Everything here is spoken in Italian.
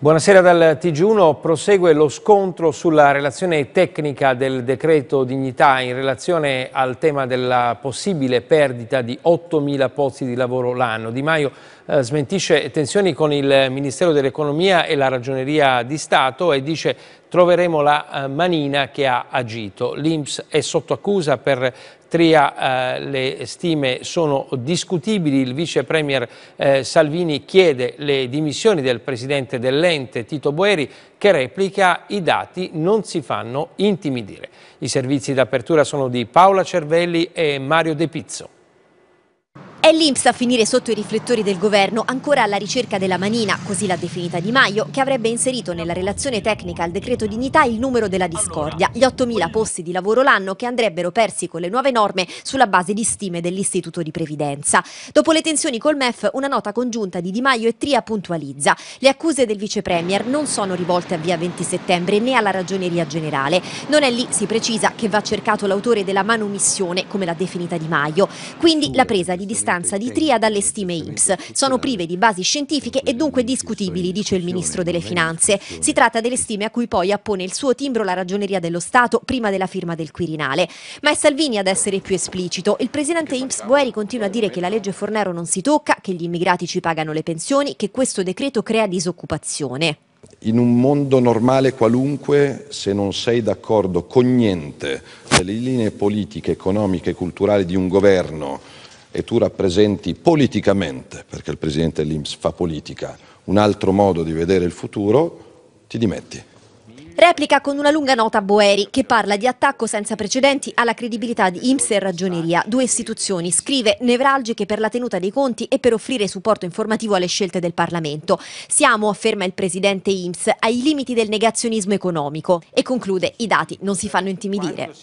Buonasera dal TG1. Prosegue lo scontro sulla relazione tecnica del decreto dignità in relazione al tema della possibile perdita di 8.000 posti di lavoro l'anno. Di Maio eh, smentisce tensioni con il Ministero dell'Economia e la Ragioneria di Stato e dice troveremo la eh, manina che ha agito. L'Inps è sotto accusa per Tria eh, le stime sono discutibili, il vice premier eh, Salvini chiede le dimissioni del presidente dell'ente Tito Boeri che replica i dati non si fanno intimidire. I servizi d'apertura sono di Paola Cervelli e Mario De Pizzo. È l'Inps a finire sotto i riflettori del governo, ancora alla ricerca della manina, così l'ha definita Di Maio, che avrebbe inserito nella relazione tecnica al decreto dignità il numero della discordia, gli 8.000 posti di lavoro l'anno che andrebbero persi con le nuove norme sulla base di stime dell'Istituto di Previdenza. Dopo le tensioni col MEF, una nota congiunta di Di Maio e Tria puntualizza. Le accuse del vice premier non sono rivolte a via 20 settembre né alla ragioneria generale. Non è lì, si precisa, che va cercato l'autore della manomissione, come l'ha definita Di Maio. Quindi la presa di distanza maggioranza di Tria dalle stime IMS. Sono prive di basi scientifiche e dunque discutibili, dice il Ministro delle Finanze. Si tratta delle stime a cui poi appone il suo timbro la Ragioneria dello Stato prima della firma del Quirinale. Ma è Salvini ad essere più esplicito. Il presidente IMS Boeri continua a dire che la legge Fornero non si tocca, che gli immigrati ci pagano le pensioni, che questo decreto crea disoccupazione. In un mondo normale qualunque, se non sei d'accordo con niente delle linee politiche, economiche e culturali di un governo e tu rappresenti politicamente, perché il presidente dell'Inps fa politica, un altro modo di vedere il futuro, ti dimetti. Replica con una lunga nota Boeri che parla di attacco senza precedenti alla credibilità di IMSS e Ragioneria, due istituzioni, scrive, nevralgiche per la tenuta dei conti e per offrire supporto informativo alle scelte del Parlamento. Siamo, afferma il presidente IMSS, ai limiti del negazionismo economico e conclude, i dati non si fanno intimidire.